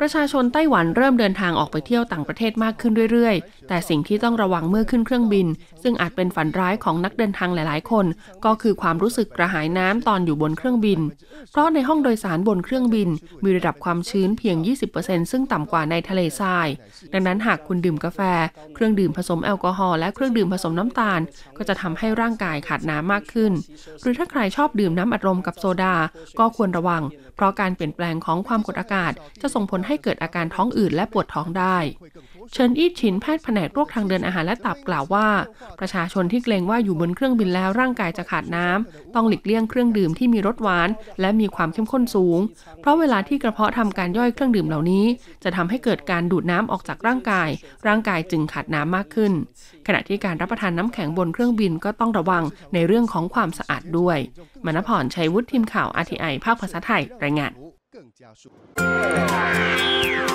ประชาชนไต้หวันเริ่มเดินทางออกไปเที่ยวต่างประเทศมากขึ้นเรื่อยๆ แต่สิ่งที่ต้องระวังเมื่อขึ้นเครื่องบินซึ่งอาจเป็นฝันร้ายของนักเดินทางหลายๆ คน ก็คือความรู้สึกกระหายน้ำตอนอยู่บนเครื่องบิน เพราะในห้องโดยสารบนเครื่องบิน มีระดับความชื้นเพียง 20%ซึ่งต่ำกว่าในทะเลทราย ดังนั้นหากคุณดื่มกาแฟ เครื่องดื่มผสมแอลกอฮอล์และเครื่องดื่มผสมน้ำตาล ก็จะทำให้ร่างกายขาดน้ำมากขึ้น หรือถ้าใครชอบดื่มน้ำอัดลมกับโซดาก็ควรระวัง เพราะการเปลี่ยนแปลงของความกดอากาศ จะส่งผลให้เกิดอาการท้องอืดและปวดท้องได้ เชิญอี้ชินแพทย์แผนกโรคทางเดินอาหารและตับกล่าวว่าประชาชนที่เกรงว่าอยู่บนเครื่องบินแล้วร่างกายจะขาดน้ำต้องหลีกเลี่ยงเครื่องดื่มที่มีรสหวานและมีความเข้มข้นสูง เพราะเวลาที่กระเพาะทำการย่อยเครื่องดื่มเหล่านี้ จะทำให้เกิดการดูดน้ำออกจากร่างกาย ร่างกายจึงขาดน้ำมากขึ้น ขณะที่การรับประทานน้ำแข็งบนเครื่องบินก็ต้องระวังในเรื่องของความสะอาดด้วยมณพรชัยวุฒิทีมข่าวอาทีไอภาคภาษาไทยรายงาน